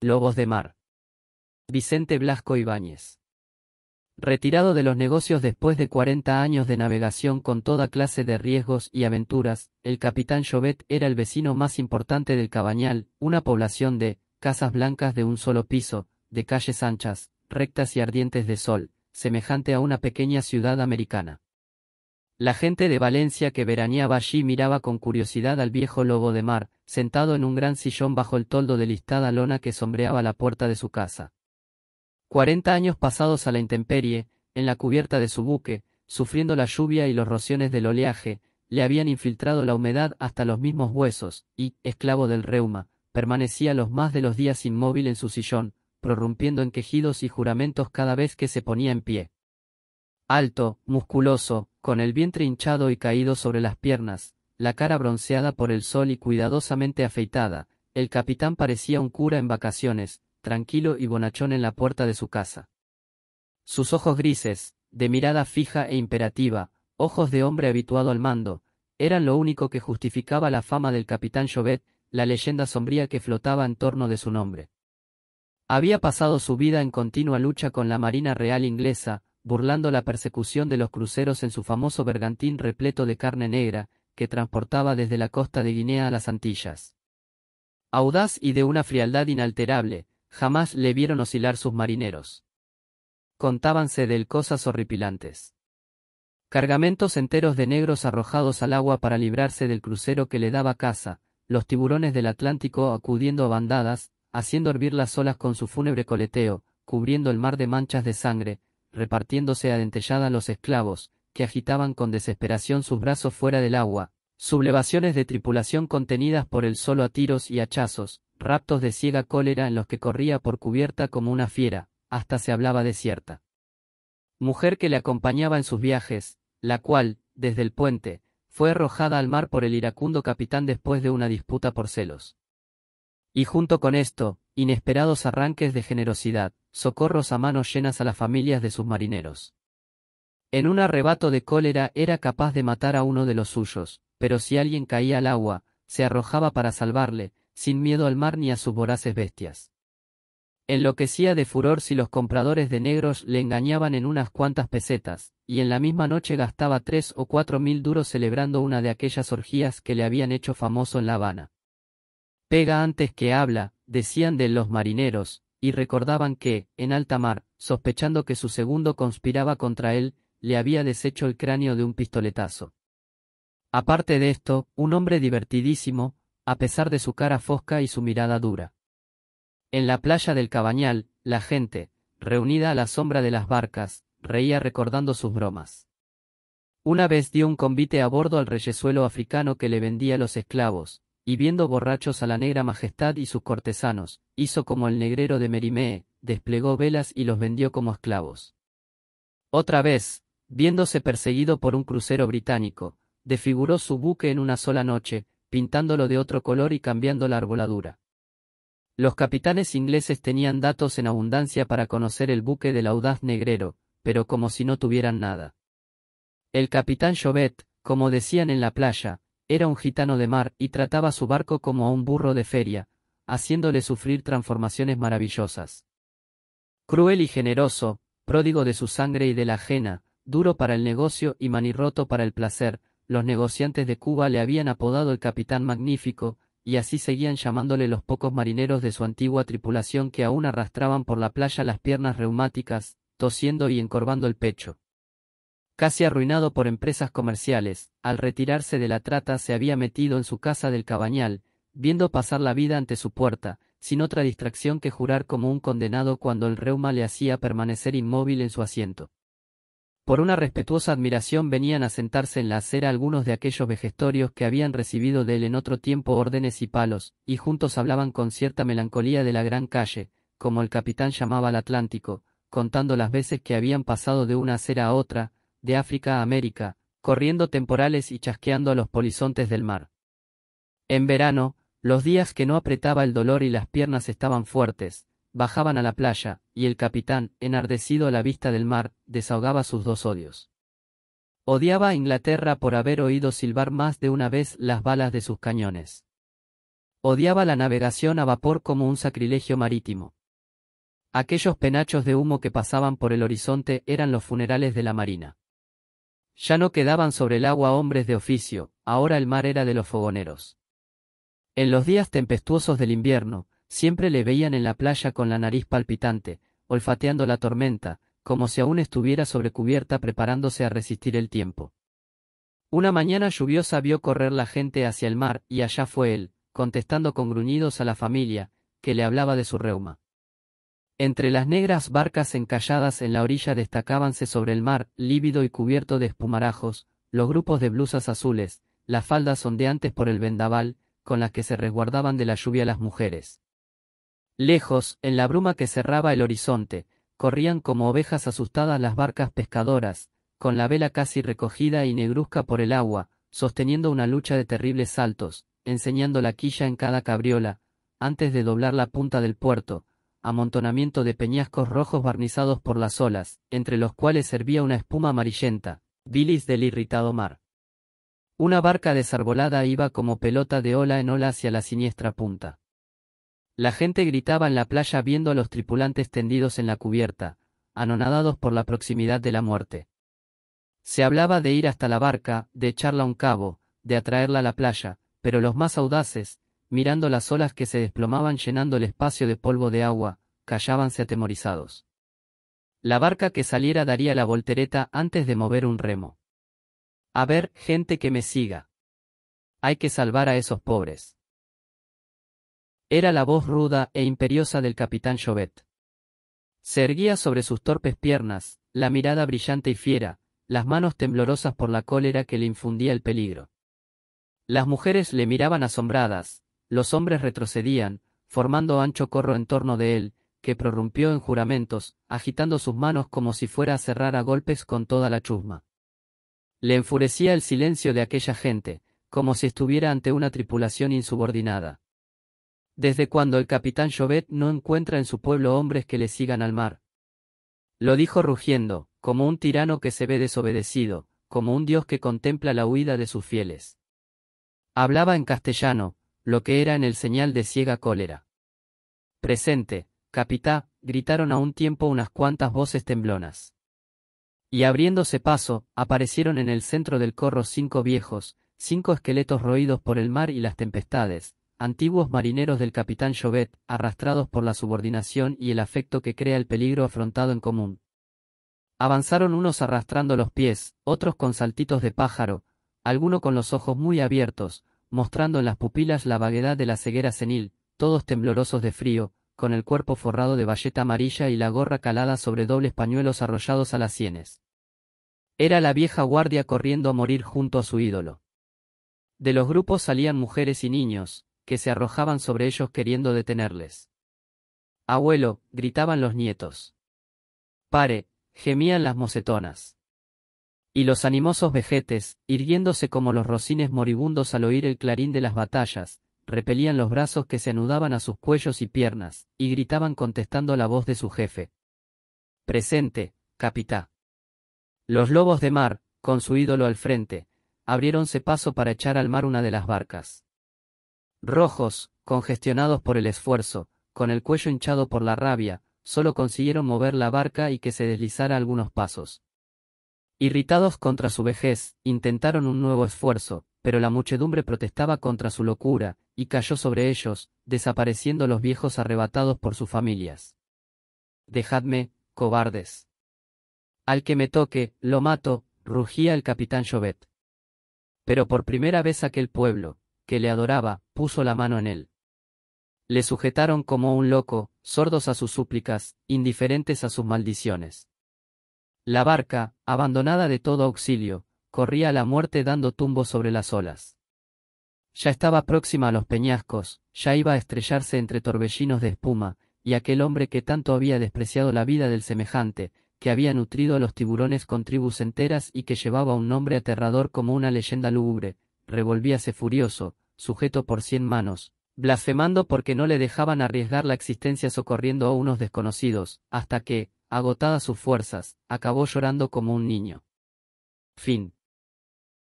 Lobos de Mar. Vicente Blasco Ibáñez. Retirado de los negocios después de 40 años de navegación con toda clase de riesgos y aventuras, el capitán Jovet era el vecino más importante del Cabañal, una población de casas blancas de un solo piso, de calles anchas, rectas y ardientes de sol, semejante a una pequeña ciudad americana. La gente de Valencia que veraneaba allí miraba con curiosidad al viejo lobo de mar, sentado en un gran sillón bajo el toldo de listada lona que sombreaba la puerta de su casa. Cuarenta años pasados a la intemperie, en la cubierta de su buque, sufriendo la lluvia y los rociones del oleaje, le habían infiltrado la humedad hasta los mismos huesos, y, esclavo del reuma, permanecía los más de los días inmóvil en su sillón, prorrumpiendo en quejidos y juramentos cada vez que se ponía en pie. Alto, musculoso, con el vientre hinchado y caído sobre las piernas, la cara bronceada por el sol y cuidadosamente afeitada, el capitán parecía un cura en vacaciones, tranquilo y bonachón en la puerta de su casa. Sus ojos grises, de mirada fija e imperativa, ojos de hombre habituado al mando, eran lo único que justificaba la fama del capitán Chauvet, la leyenda sombría que flotaba en torno de su nombre. Había pasado su vida en continua lucha con la Marina Real Inglesa, burlando la persecución de los cruceros en su famoso bergantín repleto de carne negra, que transportaba desde la costa de Guinea a las Antillas. Audaz y de una frialdad inalterable, jamás le vieron oscilar sus marineros. Contábanse de cosas horripilantes. Cargamentos enteros de negros arrojados al agua para librarse del crucero que le daba caza, los tiburones del Atlántico acudiendo a bandadas, haciendo hervir las olas con su fúnebre coleteo, cubriendo el mar de manchas de sangre, repartiéndose a dentellada los esclavos, que agitaban con desesperación sus brazos fuera del agua, sublevaciones de tripulación contenidas por el solo a tiros y hachazos, raptos de ciega cólera en los que corría por cubierta como una fiera, hasta se hablaba de cierta mujer que le acompañaba en sus viajes, la cual, desde el puente, fue arrojada al mar por el iracundo capitán después de una disputa por celos. Y junto con esto, inesperados arranques de generosidad, socorros a manos llenas a las familias de sus marineros. En un arrebato de cólera era capaz de matar a uno de los suyos, pero si alguien caía al agua, se arrojaba para salvarle, sin miedo al mar ni a sus voraces bestias. Enloquecía de furor si los compradores de negros le engañaban en unas cuantas pesetas, y en la misma noche gastaba tres o cuatro mil duros celebrando una de aquellas orgías que le habían hecho famoso en La Habana. Pega antes que habla, decían de los marineros, y recordaban que, en alta mar, sospechando que su segundo conspiraba contra él, le había deshecho el cráneo de un pistoletazo. Aparte de esto, un hombre divertidísimo, a pesar de su cara fosca y su mirada dura. En la playa del Cabañal, la gente, reunida a la sombra de las barcas, reía recordando sus bromas. Una vez dio un convite a bordo al reyesuelo africano que le vendía los esclavos, y viendo borrachos a la negra majestad y sus cortesanos, hizo como el negrero de Merimée, desplegó velas y los vendió como esclavos. Otra vez, viéndose perseguido por un crucero británico, desfiguró su buque en una sola noche, pintándolo de otro color y cambiando la arboladura. Los capitanes ingleses tenían datos en abundancia para conocer el buque del audaz negrero, pero como si no tuvieran nada. El capitán Chauvet, como decían en la playa, era un gitano de mar y trataba su barco como a un burro de feria, haciéndole sufrir transformaciones maravillosas. Cruel y generoso, pródigo de su sangre y de la ajena, duro para el negocio y manirroto para el placer, los negociantes de Cuba le habían apodado el capitán magnífico, y así seguían llamándole los pocos marineros de su antigua tripulación que aún arrastraban por la playa las piernas reumáticas, tosiendo y encorvando el pecho casi arruinado por empresas comerciales, al retirarse de la trata se había metido en su casa del cabañal, viendo pasar la vida ante su puerta, sin otra distracción que jurar como un condenado cuando el reuma le hacía permanecer inmóvil en su asiento. Por una respetuosa admiración venían a sentarse en la acera algunos de aquellos vejestorios que habían recibido de él en otro tiempo órdenes y palos, y juntos hablaban con cierta melancolía de la gran calle, como el capitán llamaba al Atlántico, contando las veces que habían pasado de una acera a otra, de África a América, corriendo temporales y chasqueando a los polizontes del mar. En verano, los días que no apretaba el dolor y las piernas estaban fuertes, bajaban a la playa, y el capitán, enardecido a la vista del mar, desahogaba sus dos odios. Odiaba a Inglaterra por haber oído silbar más de una vez las balas de sus cañones. Odiaba la navegación a vapor como un sacrilegio marítimo. Aquellos penachos de humo que pasaban por el horizonte eran los funerales de la marina. Ya no quedaban sobre el agua hombres de oficio, ahora el mar era de los fogoneros. En los días tempestuosos del invierno, siempre le veían en la playa con la nariz palpitante, olfateando la tormenta, como si aún estuviera sobre cubierta preparándose a resistir el tiempo. Una mañana lluviosa vio correr la gente hacia el mar, y allá fue él, contestando con gruñidos a la familia, que le hablaba de su reuma. Entre las negras barcas encalladas en la orilla destacábanse sobre el mar, lívido y cubierto de espumarajos, los grupos de blusas azules, las faldas ondeantes por el vendaval, con las que se resguardaban de la lluvia las mujeres. Lejos, en la bruma que cerraba el horizonte, corrían como ovejas asustadas las barcas pescadoras, con la vela casi recogida y negruzca por el agua, sosteniendo una lucha de terribles saltos, enseñando la quilla en cada cabriola, antes de doblar la punta del puerto, amontonamiento de peñascos rojos barnizados por las olas, entre los cuales servía una espuma amarillenta, bilis del irritado mar. Una barca desarbolada iba como pelota de ola en ola hacia la siniestra punta. La gente gritaba en la playa viendo a los tripulantes tendidos en la cubierta, anonadados por la proximidad de la muerte. Se hablaba de ir hasta la barca, de echarla a un cabo, de atraerla a la playa, pero los más audaces, mirando las olas que se desplomaban llenando el espacio de polvo de agua, callábanse atemorizados. La barca que saliera daría la voltereta antes de mover un remo. A ver, gente que me siga. Hay que salvar a esos pobres. Era la voz ruda e imperiosa del capitán jovet Se erguía sobre sus torpes piernas, la mirada brillante y fiera, las manos temblorosas por la cólera que le infundía el peligro. Las mujeres le miraban asombradas, los hombres retrocedían, formando ancho corro en torno de él, que prorrumpió en juramentos, agitando sus manos como si fuera a cerrar a golpes con toda la chusma. Le enfurecía el silencio de aquella gente, como si estuviera ante una tripulación insubordinada. Desde cuando el capitán Chauvet no encuentra en su pueblo hombres que le sigan al mar. Lo dijo rugiendo, como un tirano que se ve desobedecido, como un dios que contempla la huida de sus fieles. Hablaba en castellano, lo que era en el señal de ciega cólera. Presente, capitá, gritaron a un tiempo unas cuantas voces temblonas. Y abriéndose paso, aparecieron en el centro del corro cinco viejos, cinco esqueletos roídos por el mar y las tempestades, antiguos marineros del capitán Jovet, arrastrados por la subordinación y el afecto que crea el peligro afrontado en común. Avanzaron unos arrastrando los pies, otros con saltitos de pájaro, alguno con los ojos muy abiertos, mostrando en las pupilas la vaguedad de la ceguera senil, todos temblorosos de frío, con el cuerpo forrado de bayeta amarilla y la gorra calada sobre dobles pañuelos arrollados a las sienes. Era la vieja guardia corriendo a morir junto a su ídolo. De los grupos salían mujeres y niños, que se arrojaban sobre ellos queriendo detenerles. Abuelo, gritaban los nietos. Pare, gemían las mocetonas. Y los animosos vejetes, irguiéndose como los rocines moribundos al oír el clarín de las batallas, repelían los brazos que se anudaban a sus cuellos y piernas, y gritaban contestando la voz de su jefe. Presente, capitá. Los lobos de mar, con su ídolo al frente, abriéronse paso para echar al mar una de las barcas. Rojos, congestionados por el esfuerzo, con el cuello hinchado por la rabia, solo consiguieron mover la barca y que se deslizara algunos pasos. Irritados contra su vejez, intentaron un nuevo esfuerzo, pero la muchedumbre protestaba contra su locura, y cayó sobre ellos, desapareciendo los viejos arrebatados por sus familias. Dejadme, cobardes. Al que me toque, lo mato, rugía el capitán Jovet. Pero por primera vez aquel pueblo, que le adoraba, puso la mano en él. Le sujetaron como un loco, sordos a sus súplicas, indiferentes a sus maldiciones. La barca, abandonada de todo auxilio, corría a la muerte dando tumbos sobre las olas. Ya estaba próxima a los peñascos, ya iba a estrellarse entre torbellinos de espuma, y aquel hombre que tanto había despreciado la vida del semejante, que había nutrido a los tiburones con tribus enteras y que llevaba un nombre aterrador como una leyenda lúgubre, revolvíase furioso, sujeto por cien manos, blasfemando porque no le dejaban arriesgar la existencia socorriendo a unos desconocidos, hasta que, agotadas sus fuerzas, acabó llorando como un niño. Fin.